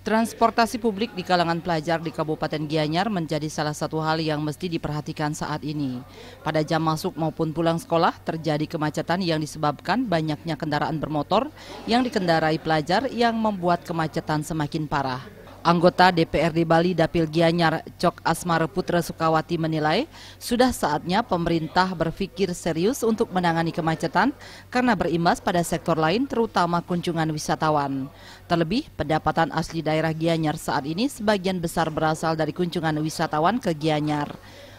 Transportasi publik di kalangan pelajar di Kabupaten Gianyar menjadi salah satu hal yang mesti diperhatikan saat ini. Pada jam masuk maupun pulang sekolah terjadi kemacetan yang disebabkan banyaknya kendaraan bermotor yang dikendarai pelajar yang membuat kemacetan semakin parah. Anggota DPRD Bali Dapil Gianyar Cok Asmar Putra Sukawati menilai sudah saatnya pemerintah berpikir serius untuk menangani kemacetan karena berimbas pada sektor lain terutama kunjungan wisatawan. Terlebih pendapatan asli daerah Gianyar saat ini sebagian besar berasal dari kunjungan wisatawan ke Gianyar.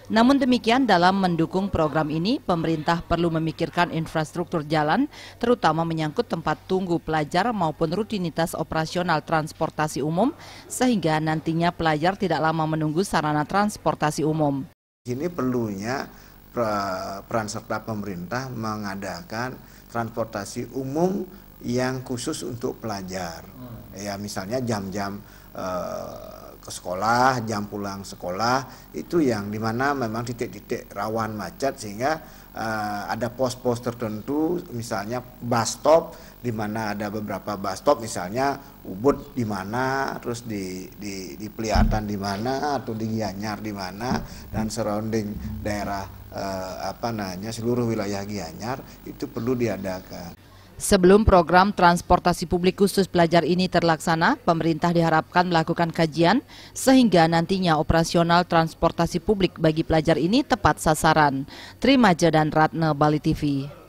Namun demikian dalam mendukung program ini, pemerintah perlu memikirkan infrastruktur jalan, terutama menyangkut tempat tunggu pelajar maupun rutinitas operasional transportasi umum, sehingga nantinya pelajar tidak lama menunggu sarana transportasi umum. Ini perlunya peran serta pemerintah mengadakan transportasi umum yang khusus untuk pelajar. Hmm. Ya misalnya jam-jam eh, ke sekolah, jam pulang sekolah itu yang dimana memang titik-titik rawan macet sehingga uh, ada pos-pos tertentu misalnya bus stop di mana ada beberapa bus stop misalnya Ubud di mana, terus di di di di mana atau di Gianyar di mana dan surrounding daerah eh, apa namanya seluruh wilayah Gianyar itu perlu diadakan. Sebelum program transportasi publik khusus pelajar ini terlaksana, pemerintah diharapkan melakukan kajian sehingga nantinya operasional transportasi publik bagi pelajar ini tepat sasaran. Terima dan Ratna Bali TV.